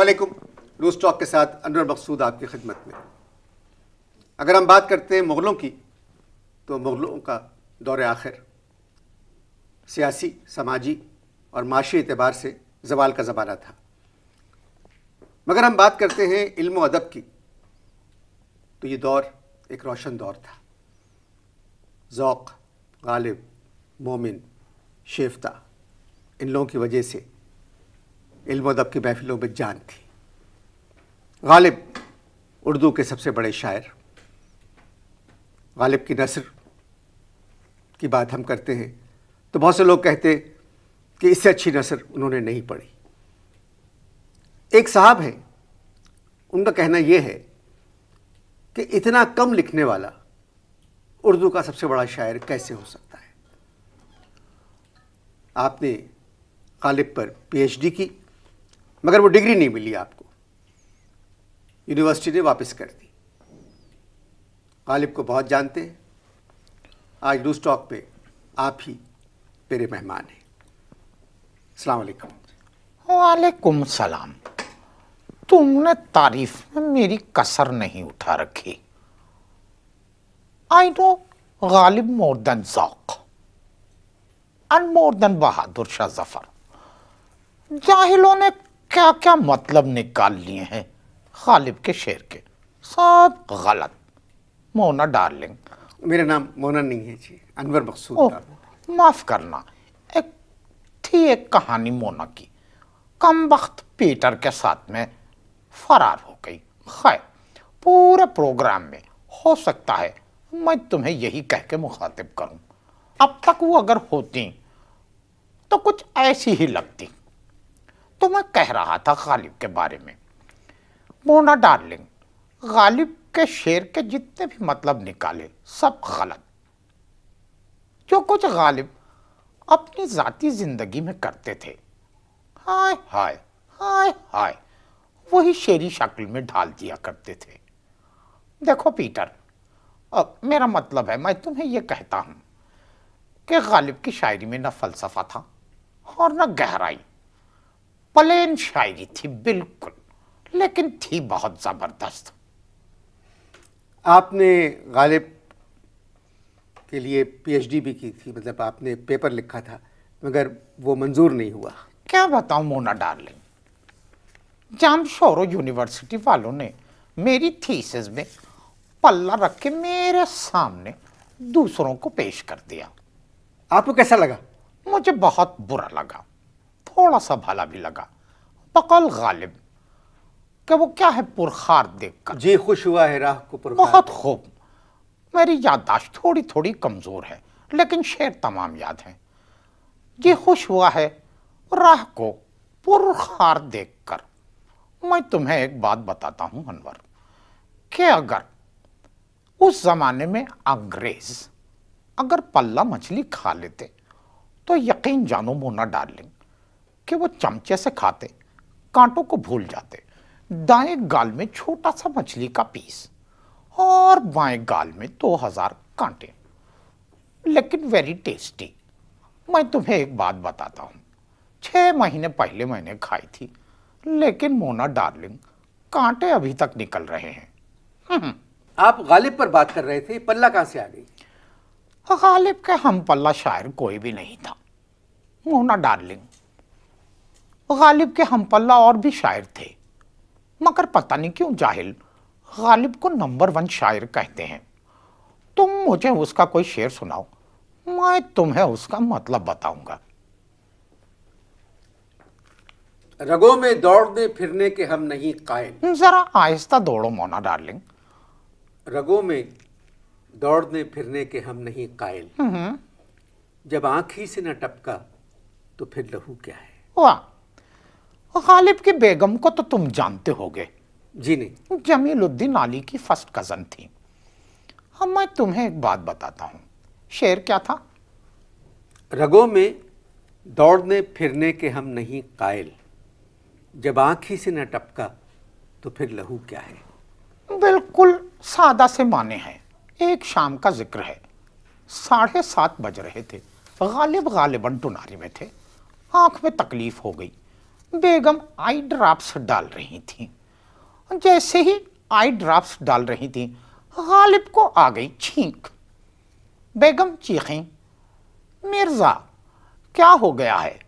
अल्लाम रूस टॉक के साथ अनवर मकसूद आपकी खिदमत में अगर हम बात करते हैं मुग़लों की तो मुग़लों का दौर आखिर सियासी समाजी और माशी एतबार से जवाल का ज़माना था मगर हम बात करते हैं इल्म अदब की तो ये दौर एक रोशन दौर था ज़ौक़ गालिब मोमिन शेफ्ता इन लोगों की वजह से इल्म अदब की महफिलों में जान थी गालिब उर्दू के सबसे बड़े शायर गालिब की नसर की बात हम करते हैं तो बहुत से लोग कहते कि इससे अच्छी नसर उन्होंने नहीं पढ़ी एक साहब हैं उनका कहना यह है कि इतना कम लिखने वाला उर्दू का सबसे बड़ा शायर कैसे हो सकता है आपने गालिब पर पीएचडी की मगर वो डिग्री नहीं मिली आपको यूनिवर्सिटी ने वापस कर दी गालिब को बहुत जानते हैं आज लूज टॉक पे आप ही मेरे मेहमान हैं सलामकुम वालेकुम सलाम तुमने तारीफ में मेरी कसर नहीं उठा रखी I know Ghalib more than Zauq and more than Bahadur Shah Zafar जाहिलों ने क्या क्या मतलब निकाल लिए हैं खालिब के शेर के सब गलत मोना डार्लिंग मेरा नाम मोना नहीं है जी अनवर मकसूद माफ़ करना एक थी एक कहानी मोना की कम वक्त पीटर के साथ में फरार हो गई खैर पूरे प्रोग्राम में हो सकता है मैं तुम्हें यही कह के मुखातिब करूं अब तक वो अगर होती तो कुछ ऐसी ही लगती तो मैं कह रहा था गालिब के बारे में मोना डार्लिंग गालिब के शेर के जितने भी मतलब निकाले सब गलत जो कुछ गालिब अपनी ज़ाती ज़िंदगी में करते थे हाय हाय हाय हाय वही शेरी शक्ल में ढाल दिया करते थे देखो पीटर अब मेरा मतलब है मैं तुम्हें यह कहता हूं कि गालिब की शायरी में न फलसफा था और न गहराई प्लेन शायरी थी बिल्कुल लेकिन थी बहुत ज़बरदस्त आपने गालिब के लिए पीएचडी भी की थी मतलब आपने पेपर लिखा था मगर वो मंजूर नहीं हुआ क्या बताऊं मोना डार्लिंग जामशोरो यूनिवर्सिटी वालों ने मेरी थीसिस में पल्ला रख के मेरे सामने दूसरों को पेश कर दिया आपको कैसा लगा मुझे बहुत बुरा लगा थोड़ा सा भला भी लगा बकल गालिब कि वो क्या है पुरखार देखकर जी खुश हुआ है राह को पुरखार बहुत खूब मेरी याददाश्त थोड़ी थोड़ी कमज़ोर है लेकिन शेर तमाम याद हैं ये खुश हुआ है राह को पुरखार देखकर मैं तुम्हें एक बात बताता हूँ अनवर कि अगर उस ज़माने में अंग्रेज़ अगर पल्ला मछली खा लेते तो यकीन जानो मुना डार्लिंग कि वो चमचे से खाते कांटों को भूल जाते दाएं गाल में छोटा सा मछली का पीस और बाएं गाल में दो हजार कांटे लेकिन वेरी टेस्टी मैं तुम्हें एक बात बताता हूँ छह महीने पहले मैंने खाई थी लेकिन मोना डार्लिंग कांटे अभी तक निकल रहे हैं हम्म। आप गालिब पर बात कर रहे थे पल्ला कहां से आ गई गालिब के हम पल्ला शायर कोई भी नहीं था मोना डार्लिंग गालिब के हमपल्ला और भी शायर थे मगर पता नहीं क्यों जाहिल गालिब को नंबर वन शायर कहते हैं तुम मुझे उसका कोई शेर सुनाओ मैं तुम्हें उसका मतलब बताऊंगा रगों में दौड़ने फिरने के हम नहीं कायल जरा आहिस्ता दौड़ो मोना डार्लिंग रगों में दौड़ने फिरने के हम नहीं कायल हम्म। जब आंख ही से न टपका तो फिर लहू क्या है वाह गालिब की बेगम को तो तुम जानते होगे जी नहीं जमीलुद्दीन अली की फर्स्ट कज़न थी अब हाँ, मैं तुम्हें एक बात बताता हूँ शेर क्या था रगों में दौड़ने फिरने के हम नहीं कायल जब आँख ही से न टपका तो फिर लहू क्या है बिल्कुल सादा से माने हैं एक शाम का जिक्र है साढ़े सात बज रहे थे गालिब गालिबन टुनारी में थे आँख में तकलीफ हो गई बेगम आई ड्रॉप्स डाल रही थी जैसे ही आई ड्रॉप्स डाल रही थी गालिब को आ गई छींक बेगम चीखें मिर्ज़ा क्या हो गया है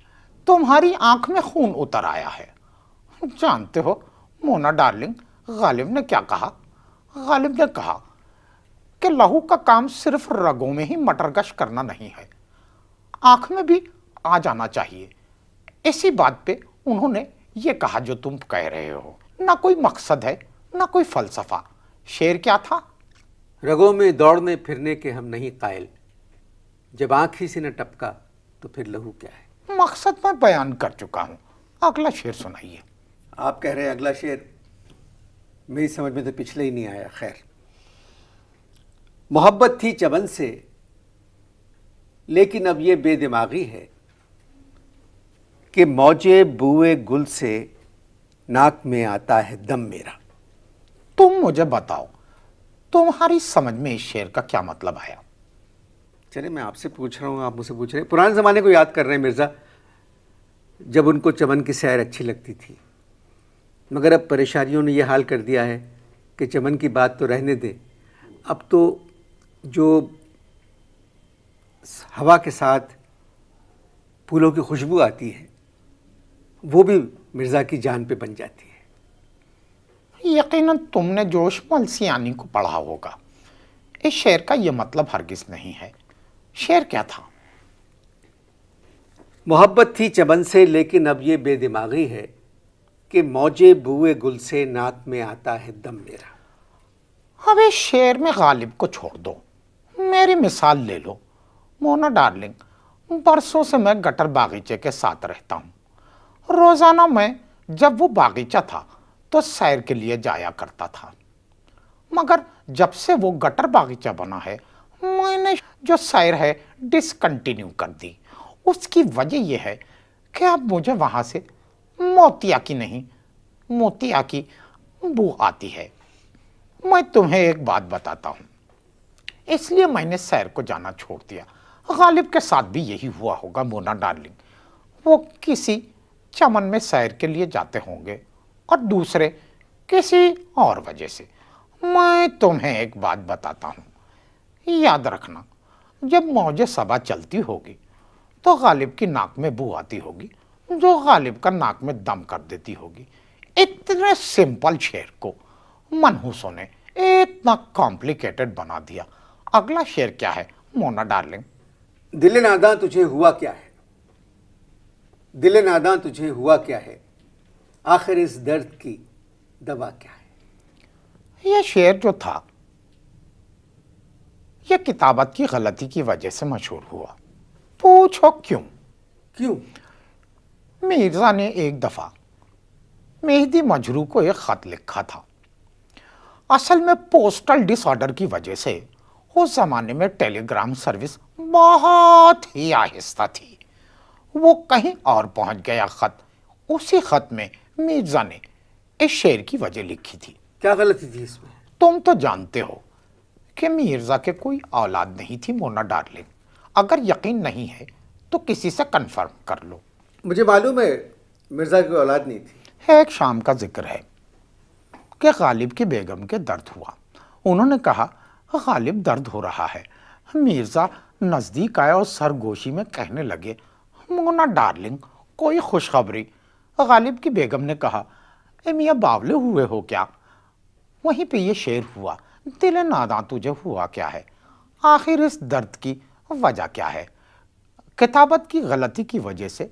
तुम्हारी आंख में खून उतर आया है जानते हो मोना डार्लिंग गालिब ने क्या कहा गालिब ने कहा कि लहू का काम सिर्फ रगों में ही मटरगश करना नहीं है आंख में भी आ जाना चाहिए इसी बात पे उन्होंने ये कहा जो तुम कह रहे हो ना कोई मकसद है ना कोई फलसफा शेर क्या था रगों में दौड़ने फिरने के हम नहीं कायल जब आंख ही से न टपका तो फिर लहू क्या है मकसद मैं बयान कर चुका हूं अगला शेर सुनाइए आप कह रहे हैं अगला शेर मेरी समझ में तो पिछले ही नहीं आया खैर मोहब्बत थी चमन से लेकिन अब ये बेदिमागी है कि मौजे बुए गुल से नाक में आता है दम मेरा तुम मुझे बताओ तुम्हारी समझ में इस शेर का क्या मतलब आया चले मैं आपसे पूछ रहा हूँ आप मुझसे पूछ रहे हैं पुराने ज़माने को याद कर रहे हैं मिर्ज़ा जब उनको चमन की सैर अच्छी लगती थी मगर अब परेशानियों ने यह हाल कर दिया है कि चमन की बात तो रहने दे अब तो जो हवा के साथ फूलों की खुशबू आती है वो भी मिर्ज़ा की जान पे बन जाती है यकीनन तुमने जोश मलसियानी को पढ़ा होगा इस शेर का ये मतलब हरगिज नहीं है शेर क्या था मोहब्बत थी चमन से लेकिन अब ये बेदिमागी है कि मौजे बुए गुल से नात में आता है दम मेरा अब इस शेर में गालिब को छोड़ दो मेरी मिसाल ले लो मोना डार्लिंग बरसों से मैं गटर बागीचे के साथ रहता हूँ रोज़ाना मैं जब वो बागीचा था तो सैर के लिए जाया करता था मगर जब से वो गटर बागीचा बना है मैंने जो सैर है डिसकंटिन्यू कर दी उसकी वजह यह है कि अब मुझे वहाँ से मोतिया की नहीं मोतिया की बू आती है मैं तुम्हें एक बात बताता हूँ इसलिए मैंने सैर को जाना छोड़ दिया गालिब के साथ भी यही हुआ होगा मोना डार्लिंग वो किसी चमन में सैर के लिए जाते होंगे और दूसरे किसी और वजह से मैं तुम्हें एक बात बताता हूँ याद रखना जब मौज सभा चलती होगी तो गालिब की नाक में बू आती होगी जो गालिब का नाक में दम कर देती होगी इतने सिंपल शेर को मनहूसों ने इतना कॉम्प्लिकेटेड बना दिया अगला शेर क्या है मोना डार्लिंग दिल नादा तुझे हुआ क्या है दिल नादा तुझे हुआ क्या है आखिर इस दर्द की दवा क्या है यह शेर जो था यह किताबत की गलती की वजह से मशहूर हुआ पूछो क्यों क्यों मिर्जा ने एक दफ़ा मेहदी मजरू को एक ख़त लिखा था असल में पोस्टल डिसऑर्डर की वजह से उस ज़माने में टेलीग्राम सर्विस बहुत ही आहिस्ता थी वो कहीं और पहुंच गया ख़त उसी ख़त में मिर्ज़ा ने इस शेर की वजह लिखी थी क्या गलती थी इसमें तुम तो जानते हो कि मिर्ज़ा के कोई औलाद नहीं थी मोना डार्लिंग अगर यकीन नहीं है तो किसी से कंफर्म कर लो मुझे मालूम है मिर्ज़ा की औलाद नहीं थी है एक शाम का जिक्र है कि गालिब की बेगम के दर्द हुआ उन्होंने कहा गालिब दर्द हो रहा है मिर्ज़ा नज़दीक आया और सरगोशी में कहने लगे मोना डार्लिंग कोई खुशखबरी गालिब की बेगम ने कहा ए मियाँ बावले हुए हो क्या वहीं पे ये शेर हुआ दिल नादा तुझे हुआ क्या है आखिर इस दर्द की वजह क्या है किताबत की गलती की वजह से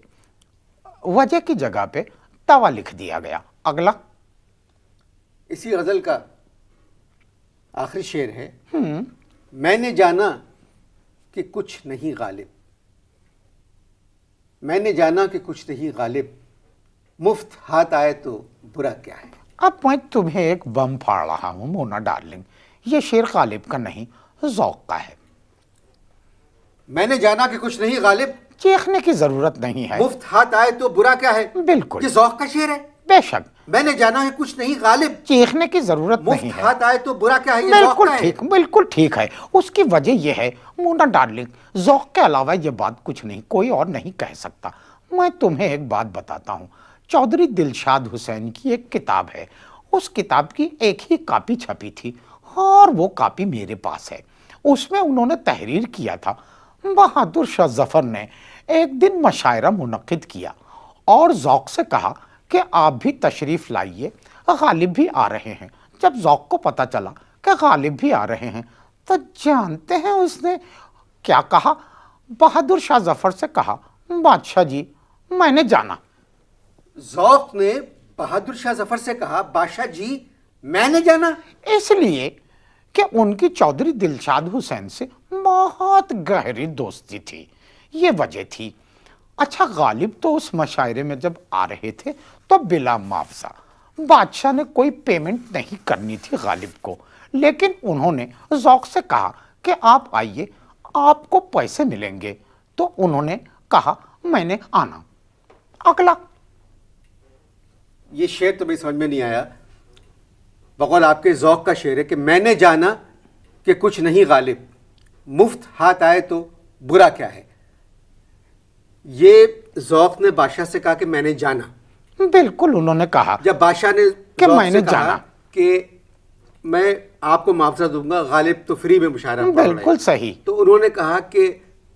वजह की जगह पे तवा लिख दिया गया अगला इसी गज़ल का आखिरी शेर है हम्म। मैंने जाना कि कुछ नहीं गालिब मैंने जाना कि कुछ नहीं गालिब मुफ्त हाथ आए तो बुरा क्या है अब मैं तुम्हें एक बम फाड़ रहा हूँ मोना डार्लिंग ये शेर गालिब का नहीं जौक का है मैंने जाना कि कुछ नहीं गालिब चीखने की जरूरत नहीं है मुफ्त हाथ आए तो बुरा क्या है बिल्कुल ये जौक का शेर है बेशक मैंने जाना है कुछ नहीं गालिब चीखने की जरूरत नहीं है हाथ आए तो बुरा क्या है बिल्कुल ठीक बिल्कुल ठीक है उसकी वजह यह है मोना डार्लिंग जौक के अलावा ये बात कुछ नहीं कोई और नहीं कह सकता मैं तुम्हें एक बात बताता हूँ चौधरी दिलशाद हुसैन की एक किताब है उस किताब की एक ही कापी छपी थी और वो कापी मेरे पास है उसमें उन्होंने तहरीर किया था बहादुर शाह जफर ने एक दिन मशायरा मुनद किया और जौक से कहा कि आप भी तशरीफ़ लाइए गालिब भी आ रहे हैं जब जौक को पता चला कि गालिब भी आ रहे हैं तो जानते हैं उसने क्या कहा बहादुर शाह जफर से कहा बादशाह जी मैंने जाना जौक ने बहादुर शाह जफर से कहा बादशाह जी मैंने जाना इसलिए कि उनकी चौधरी दिलशाद हुसैन से बहुत गहरी दोस्ती थी ये वजह थी अच्छा गालिब तो उस मशायरे में जब आ रहे थे तो बिला मुआवजा बादशाह ने कोई पेमेंट नहीं करनी थी गालिब को लेकिन उन्होंने जौक से कहा कि आप आइए आपको पैसे मिलेंगे तो उन्होंने कहा मैंने आना अगला ये शेर तो मेरी समझ में नहीं आया बकौल आपके जौक का शेर है कि मैंने जाना कि कुछ नहीं गालिब मुफ्त हाथ आए तो बुरा क्या है ये जौक ने बादशाह से कहा कि मैंने जाना बिल्कुल उन्होंने कहा जब बादशाह ने कि मैंने जाना कि मैं आपको मुआवजा दूंगा गालिब तो फ्री में मुशारा बिल्कुल सही तो उन्होंने कहा कि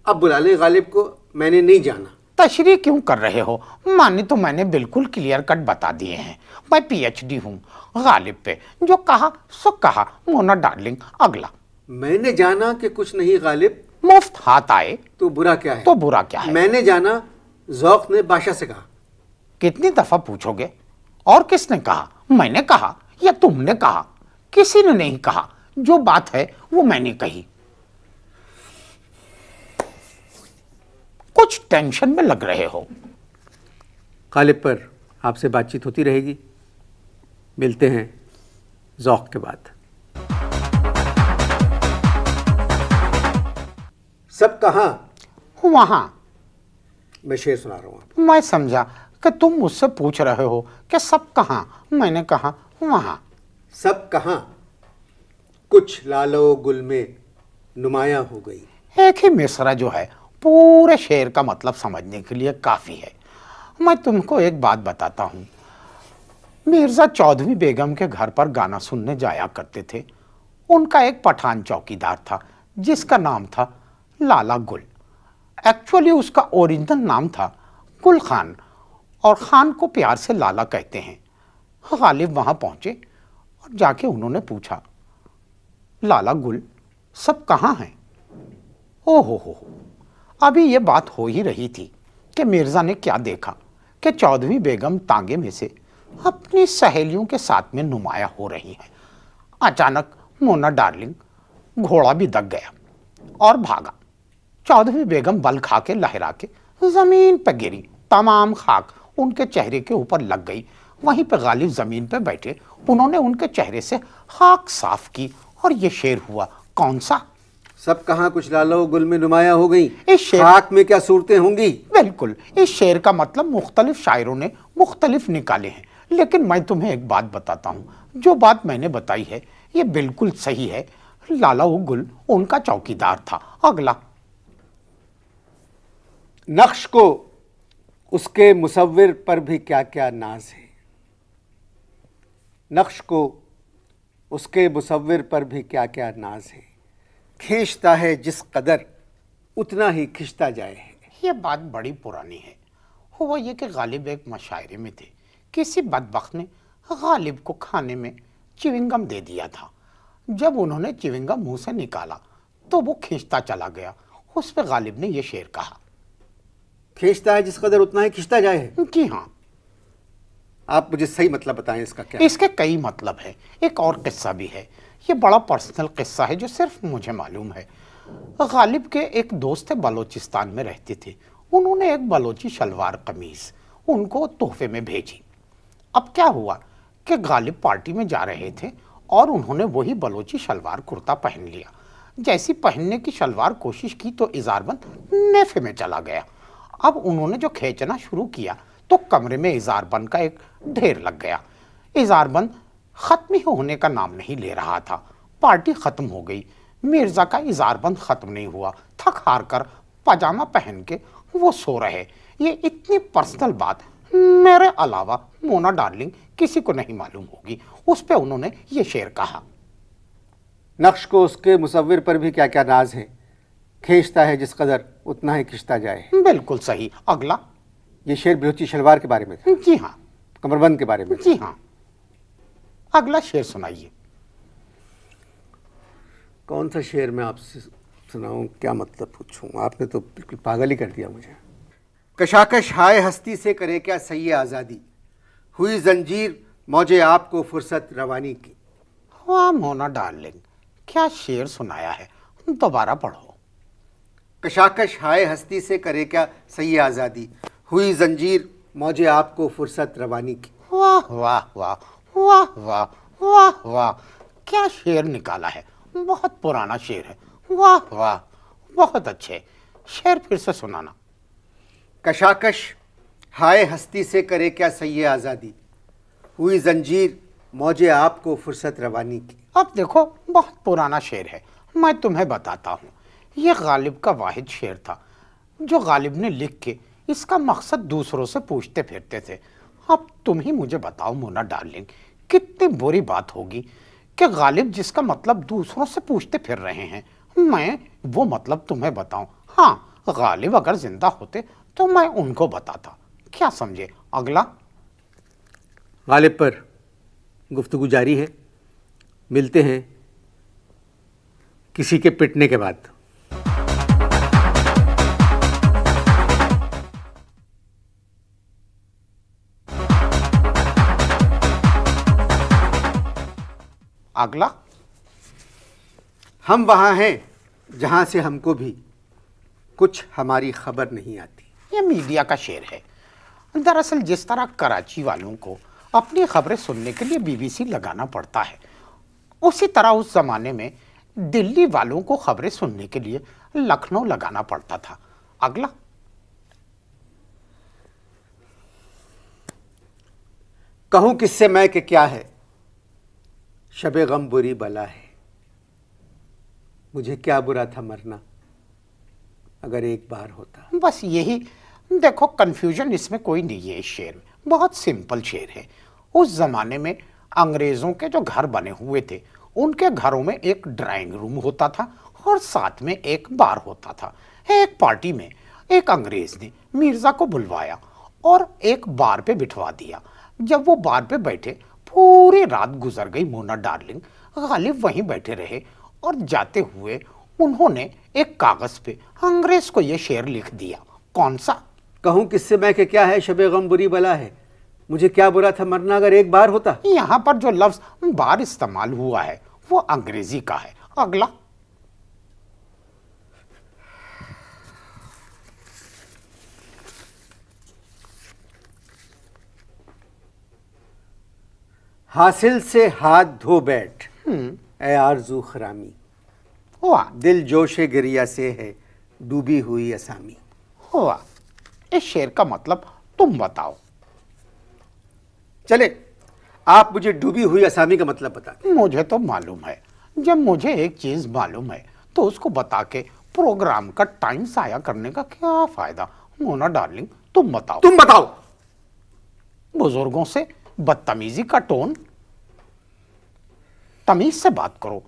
अब बुला लें गालिब को मैंने नहीं जाना तशरी क्यों कर रहे हो माने तो मैंने बिल्कुल क्लियर कट बता दिए हैं मैं पीएचडी हूँ गालिब पे जो कहा सो कहा मोना डार्लिंग अगला मैंने जाना कि कुछ नहीं गालिब मुफ्त हाथ आए तो बुरा क्या है तो बुरा क्या है मैंने जाना जौक ने बादशाह से कहा कितनी दफा पूछोगे और किसने कहा मैंने कहा या तुमने कहा किसी ने नहीं कहा जो बात है वो मैंने कही कुछ टेंशन में लग रहे हो कालिब पर आपसे बातचीत होती रहेगी मिलते हैं जौक के बाद सब कहा वहां मैं शेर सुना रहा हूं मैं समझा कि तुम मुझसे पूछ रहे हो कि सब कहा मैंने कहा वहां सब कहा कुछ लालो गुल में नुमाया हो गई एक ही मिसरा जो है पूरे शेर का मतलब समझने के लिए काफ़ी है मैं तुमको एक बात बताता हूं मिर्ज़ा चौधरी बेगम के घर पर गाना सुनने जाया करते थे उनका एक पठान चौकीदार था जिसका नाम था लाला गुल एक्चुअली उसका ओरिजिनल नाम था गुल खान और ख़ान को प्यार से लाला कहते हैं गालिब वहाँ पहुँचे और जाके उन्होंने पूछा लाला गुल सब कहाँ हैं ओ हो हो अभी ये बात हो ही रही थी कि मिर्ज़ा ने क्या देखा कि चौदहवीं बेगम तांगे में से अपनी सहेलियों के साथ में नुमाया हो रही हैं अचानक मोना डार्लिंग घोड़ा भी दग गया और भागा चौदहवीं बेगम बल खा के लहरा के ज़मीन पर गिरी तमाम खाक उनके चेहरे के ऊपर लग गई वहीं पर गालिब ज़मीन पर बैठे उन्होंने उनके चेहरे से खाक साफ की और ये शेर हुआ कौन सा सब कहा कुछ लालो गुल में नुमाया हो गई इस शेर खाक में क्या सूरतें होंगी बिल्कुल इस शेर का मतलब मुख्तलिफ शायरों ने मुख्तलिफ निकाले हैं लेकिन मैं तुम्हें एक बात बताता हूँ जो बात मैंने बताई है ये बिल्कुल सही है लाला गुल उनका चौकीदार था अगला नक्श को उसके मुसविर पर भी क्या क्या नाज है नक्श को उसके मुसविर पर भी क्या क्या नाज है खींचता है जिस कदर उतना ही खींचता जाए ये बात बड़ी पुरानी है हुआ ये कि गालिब एक मशायरे में थे किसी बदबक ने गालिब को खाने में चिविंगम दे दिया था जब उन्होंने चिविंगम मुंह से निकाला तो वो खींचता चला गया उस पर गालिब ने यह शेर कहा खींचता है जिस कदर उतना ही खींचता जाए जी हाँ आप मुझे सही मतलब बताएं इसका क्या इसके कई मतलब है एक और किस्सा भी है ये बड़ा पर्सनल किस्सा है जो सिर्फ मुझे मालूम है गालिब के एक दोस्त बलोचिस्तान में रहते थे उन्होंने एक बलोची शलवार कमीज उनको तोहफे में भेजी अब क्या हुआ कि गालिब पार्टी में जा रहे थे और उन्होंने वही बलोची शलवार कुर्ता पहन लिया जैसी पहनने की शलवार कोशिश की तो इजारबंद नेफे में चला गया अब उन्होंने जो खींचना शुरू किया तो कमरे में बंद का एक ढेर लग गया बंद ख़त्म ही होने का नाम नहीं ले रहा था पार्टी ख़त्म हो गई मिर्ज़ा का इजारबंद ख़त्म नहीं हुआ थक हार कर पजामा पहन के वो सो रहे ये इतनी पर्सनल बात मेरे अलावा मोना डार्लिंग किसी को नहीं मालूम होगी उस पर उन्होंने ये शेर कहा नक्श को उसके मुसविर पर भी क्या क्या नाज है खींचता है जिस कदर उतना ही खींचता जाए बिल्कुल सही अगला ये शेर बलोची शलवार के बारे में था जी हाँ कमरबंद के बारे में जी हाँ अगला शेर सुनाइए कौन सा शेर मैं आपसे सुनाऊं क्या मतलब पूछूं आपने तो बिल्कुल पागल ही कर दिया मुझे कशाकश हाय हस्ती से करे क्या सही आज़ादी हुई जंजीर मौजे आपको फुर्सत रवानी की हाँ मोना डार्लिंग क्या शेर सुनाया है दोबारा पढ़ो कशाकश हाय हस्ती से करे क्या सही आज़ादी हुई जंजीर मौजे आपको फुर्सत रवानी की वाह वाह वाह वाह वाह वाह वाह क्या शेर निकाला है बहुत पुराना शेर है वाह वाह बहुत अच्छे शेर फिर से सुनाना कशाकश हाय हस्ती से करे क्या सही आज़ादी हुई जंजीर मौजे आपको फुर्सत रवानी की अब देखो बहुत पुराना शेर है मैं तुम्हें बताता हूँ ये गालिब का वाहिद शेर था जो गालिब ने लिख के इसका मकसद दूसरों से पूछते फिरते थे अब तुम ही मुझे बताओ मोना डार्लिंग कितनी बुरी बात होगी कि गालिब जिसका मतलब दूसरों से पूछते फिर रहे हैं मैं वो मतलब तुम्हें बताऊं हाँ गालिब अगर जिंदा होते तो मैं उनको बताता क्या समझे अगला गालिब पर गुफ्तगु जारी है मिलते हैं किसी के पिटने के बाद अगला हम वहां हैं जहां से हमको भी कुछ हमारी खबर नहीं आती ये मीडिया का शेर है दरअसल जिस तरह कराची वालों को अपनी खबरें सुनने के लिए बीबीसी लगाना पड़ता है उसी तरह उस ज़माने में दिल्ली वालों को खबरें सुनने के लिए लखनऊ लगाना पड़ता था अगला कहूं किससे मैं कि क्या है शब गम बुरी बला है मुझे क्या बुरा था मरना अगर एक बार होता बस यही देखो कंफ्यूजन इसमें कोई नहीं है शेर में बहुत सिंपल शेर है उस ज़माने में अंग्रेज़ों के जो घर बने हुए थे उनके घरों में एक ड्राइंग रूम होता था और साथ में एक बार होता था एक पार्टी में एक अंग्रेज़ ने मिर्ज़ा को बुलवाया और एक बार पे बिठवा दिया जब वो बार पे बैठे पूरी रात गुजर गई मोना डार्लिंग गालिब वहीं बैठे रहे और जाते हुए उन्होंने एक कागज़ पे अंग्रेज को यह शेर लिख दिया कौन सा कहूँ किससे मैं के क्या है शबे गम बुरी बला है मुझे क्या बुरा था मरना अगर एक बार होता यहाँ पर जो लफ्ज़ बार इस्तेमाल हुआ है वो अंग्रेजी का है अगला हासिल से हाथ धो बैठ हम्म। ए आरजू खरामी हुआ दिल जोश गिरिया से है डूबी हुई असामी हुआ इस शेर का मतलब तुम बताओ चले आप मुझे डूबी हुई असामी का मतलब बता मुझे तो मालूम है जब मुझे एक चीज मालूम है तो उसको बता के प्रोग्राम का टाइम साया करने का क्या फायदा मोना डार्लिंग तुम बताओ तुम बताओ बुजुर्गों से बदतमीजी का टोन तमीज से बात करो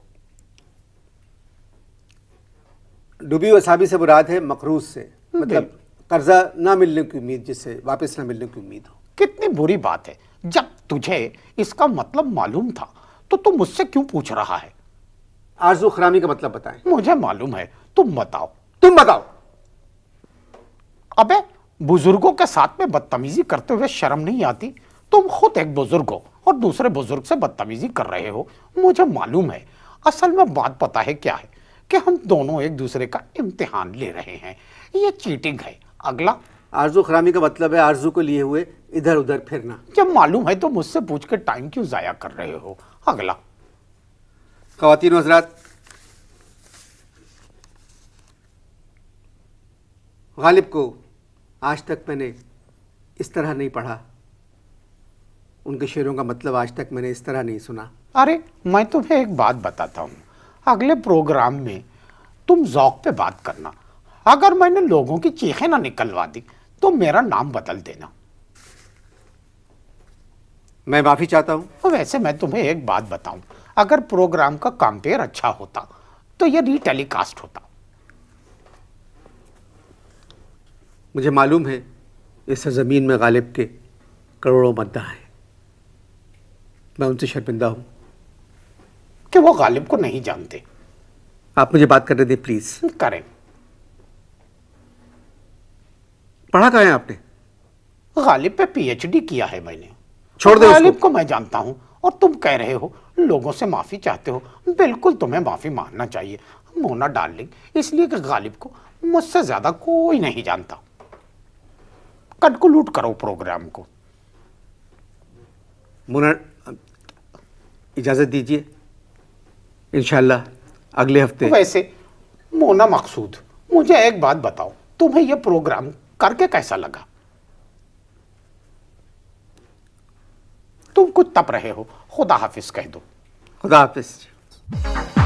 डूबी वसाबी से बुरा है मकरूज से हम्म, मतलब कर्जा ना मिलने की उम्मीद जिससे वापस ना मिलने की उम्मीद हो कितनी बुरी बात है जब तुझे इसका मतलब मालूम था तो तू मुझसे क्यों पूछ रहा है आरजू खरामी का मतलब बताएं मुझे मालूम है तुम बताओ तुम बताओ अबे बुजुर्गों के साथ में बदतमीजी करते हुए शर्म नहीं आती तुम खुद एक बुजुर्ग हो और दूसरे बुजुर्ग से बदतमीजी कर रहे हो मुझे मालूम है असल में बात पता है क्या है कि हम दोनों एक दूसरे का इम्तिहान ले रहे हैं ये चीटिंग है अगला आरजू खरामी का मतलब है आरजू को लिए हुए इधर उधर फिरना जब मालूम है तो मुझसे पूछ कर टाइम क्यों ज़ाया कर रहे हो अगला खातिन हजरात गालिब को आज तक मैंने इस तरह नहीं पढ़ा उनके शेरों का मतलब आज तक मैंने इस तरह नहीं सुना अरे मैं तुम्हें एक बात बताता हूँ अगले प्रोग्राम में तुम जौक पे बात करना अगर मैंने लोगों की चीखें ना निकलवा दी तो मेरा नाम बदल देना मैं माफ़ी चाहता हूँ तो वैसे मैं तुम्हें एक बात बताऊँ अगर प्रोग्राम का कंपेयर अच्छा होता तो यह रीटेलीकास्ट होता मुझे मालूम है इस ज़मीन में गालिब के करोड़ों मद्दा हैं मैं उनसे शर्मिंदा हूं कि वो गालिब को नहीं जानते आप मुझे बात करने दें प्लीज करें पढ़ा कहा है आपने गालिब पे पीएचडी किया है मैंने छोड़ दो गालिब को मैं जानता हूं और तुम कह रहे हो लोगों से माफ़ी चाहते हो बिल्कुल तुम्हें माफ़ी मांगना चाहिए मोना डार्लिंग इसलिए कि गालिब को मुझसे ज़्यादा कोई नहीं जानता लूट करो प्रोग्राम को मोना इजाज़त दीजिए इनशाला अगले हफ्ते वैसे मोना मकसूद मुझे एक बात बताओ तुम्हें यह प्रोग्राम करके कैसा लगा तुम कुछ तप रहे हो खुदा हाफिज कह दो खुदा हाफिज